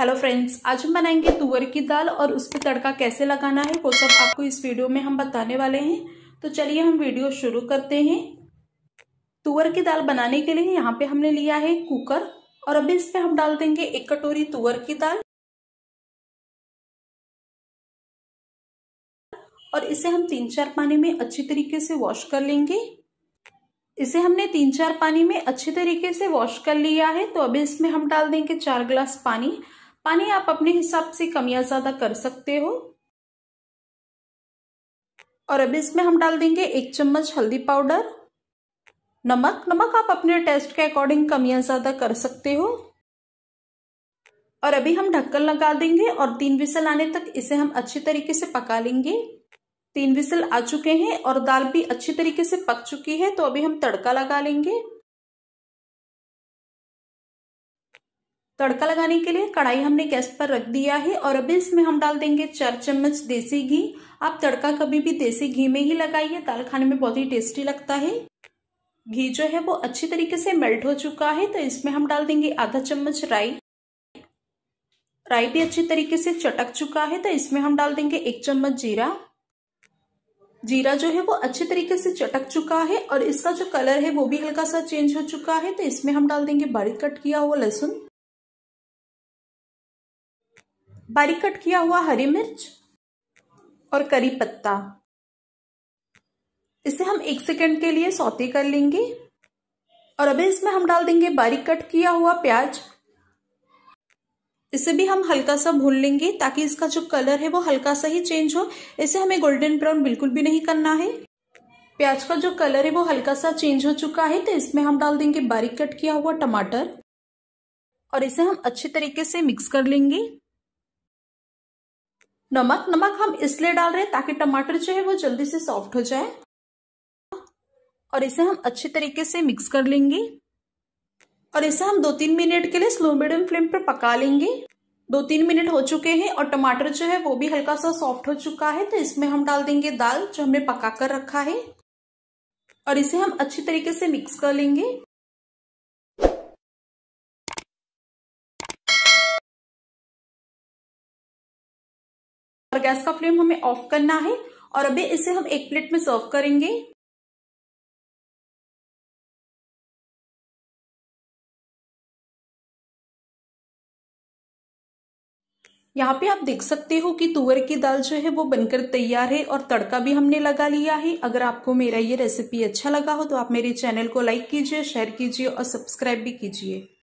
hello friends आज हम बनाएंगे तुअर की दाल और उस पर तड़का कैसे लगाना है वो सब आपको इस वीडियो में हम बताने वाले हैं तो चलिए हम वीडियो शुरू करते हैं तुअर की दाल बनाने के लिए यहाँ पे हमने लिया है कुकर और अभी इस पर हम डाल देंगे एक कटोरी तुअर की दाल और इसे हम तीन चार पानी में अच्छी तरीके से वॉश कर लेंगे इसे हमने तीन चार पानी में अच्छी तरीके से वॉश कर लिया है तो अभी इसमें हम डाल देंगे चार ग्लास पानी पानी आप अपने हिसाब से कम या ज्यादा कर सकते हो और अब इसमें हम डाल देंगे एक चम्मच हल्दी पाउडर नमक नमक आप अपने टेस्ट के अकॉर्डिंग कम या ज्यादा कर सकते हो और अभी हम ढक्कन लगा देंगे और तीन विसल आने तक इसे हम अच्छे तरीके से पका लेंगे तीन विसल आ चुके हैं और दाल भी अच्छी तरीके से पक चुकी है तो अभी हम तड़का लगा लेंगे तड़का लगाने के लिए कढ़ाई हमने गैस पर रख दिया है और अभी इसमें हम डाल देंगे चार चम्मच देसी घी आप तड़का कभी भी देसी घी में ही लगाइए दाल खाने में बहुत ही टेस्टी लगता है घी जो है वो अच्छी तरीके से मेल्ट हो चुका है तो इसमें हम डाल देंगे आधा चम्मच राई राई भी अच्छी तरीके से चटक चुका है तो इसमें हम डाल देंगे एक चम्मच जीरा जीरा जो है वो अच्छे तरीके से चटक चुका है और इसका जो कलर है वो भी हल्का सा चेंज हो चुका है तो इसमें हम डाल देंगे बारीक कट किया हुआ लहसुन बारीक कट किया हुआ हरी मिर्च और करी पत्ता इसे हम एक सेकेंड के लिए सौते कर लेंगे और अभी इसमें हम डाल देंगे बारीक कट किया हुआ प्याज इसे भी हम हल्का सा भून लेंगे ताकि इसका जो कलर है वो हल्का सा ही चेंज हो इसे हमें गोल्डन ब्राउन बिल्कुल भी नहीं करना है प्याज का जो कलर है वो हल्का सा चेंज हो चुका है तो इसमें हम डाल देंगे बारीक कट किया हुआ टमाटर और इसे हम अच्छे तरीके से मिक्स कर लेंगे नमक नमक हम इसलिए डाल रहे हैं ताकि टमाटर जो है वो जल्दी से सॉफ्ट हो जाए और इसे हम अच्छे तरीके से मिक्स कर लेंगे और इसे हम दो तीन मिनट के लिए स्लो मीडियम फ्लेम पर पका लेंगे दो तीन मिनट हो चुके हैं और टमाटर जो है वो भी हल्का सा सॉफ्ट हो चुका है तो इसमें हम डाल देंगे दाल जो हमने पका कर रखा है और इसे हम अच्छी तरीके से मिक्स कर लेंगे गैस का फ्लेम हमें ऑफ करना है और अभी इसे हम एक प्लेट में सर्व करेंगे यहाँ पे आप देख सकते हो कि तुअर की दाल जो है वो बनकर तैयार है और तड़का भी हमने लगा लिया है अगर आपको मेरा ये रेसिपी अच्छा लगा हो तो आप मेरे चैनल को लाइक कीजिए शेयर कीजिए और सब्सक्राइब भी कीजिए